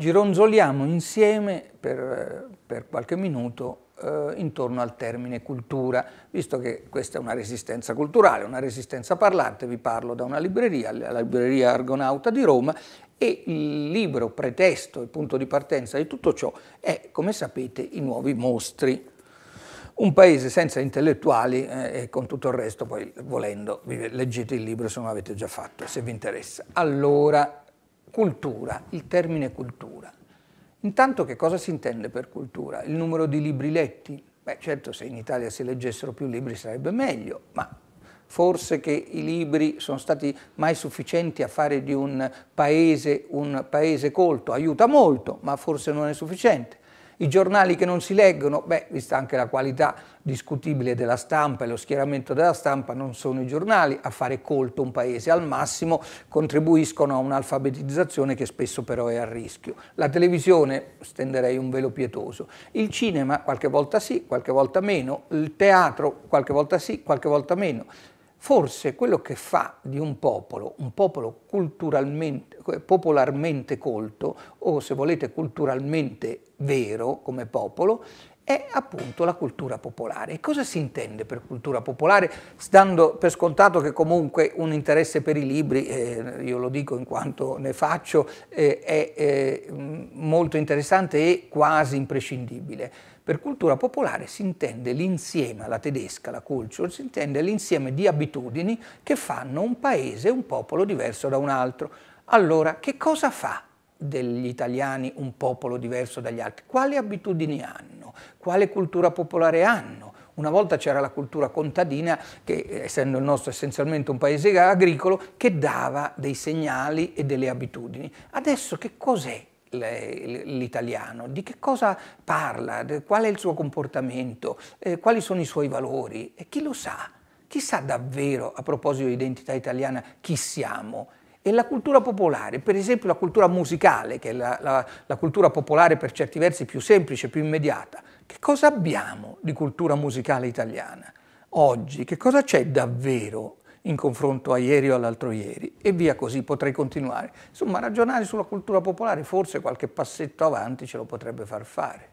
Gironzoliamo insieme per, per qualche minuto eh, intorno al termine cultura, visto che questa è una resistenza culturale, una resistenza parlante, vi parlo da una libreria, la libreria Argonauta di Roma, e il libro pretesto e punto di partenza di tutto ciò è, come sapete, i nuovi mostri. Un paese senza intellettuali eh, e con tutto il resto, poi volendo, leggete il libro se non l'avete già fatto, se vi interessa. Allora, cultura, il termine cultura. Intanto che cosa si intende per cultura? Il numero di libri letti? Beh certo se in Italia si leggessero più libri sarebbe meglio, ma forse che i libri sono stati mai sufficienti a fare di un paese un paese colto, aiuta molto, ma forse non è sufficiente. I giornali che non si leggono, beh, vista anche la qualità discutibile della stampa e lo schieramento della stampa, non sono i giornali a fare colto un paese, al massimo contribuiscono a un'alfabetizzazione che spesso però è a rischio. La televisione, stenderei un velo pietoso. Il cinema, qualche volta sì, qualche volta meno. Il teatro, qualche volta sì, qualche volta meno. Forse quello che fa di un popolo, un popolo culturalmente, popolarmente colto o se volete culturalmente vero come popolo, è appunto la cultura popolare. cosa si intende per cultura popolare? Stando per scontato che comunque un interesse per i libri, eh, io lo dico in quanto ne faccio, eh, è eh, molto interessante e quasi imprescindibile. Per cultura popolare si intende l'insieme, la tedesca, la culture, si intende l'insieme di abitudini che fanno un paese, un popolo diverso da un altro. Allora, che cosa fa degli italiani un popolo diverso dagli altri? Quali abitudini hanno? quale cultura popolare hanno. Una volta c'era la cultura contadina, che eh, essendo il nostro essenzialmente un paese agricolo, che dava dei segnali e delle abitudini. Adesso che cos'è l'italiano, di che cosa parla, qual è il suo comportamento, eh, quali sono i suoi valori, e chi lo sa? Chi sa davvero, a proposito di identità italiana, chi siamo? E la cultura popolare, per esempio la cultura musicale, che è la, la, la cultura popolare per certi versi più semplice, più immediata, che cosa abbiamo di cultura musicale italiana oggi? Che cosa c'è davvero in confronto a ieri o all'altro ieri? E via così, potrei continuare. Insomma, ragionare sulla cultura popolare, forse qualche passetto avanti ce lo potrebbe far fare.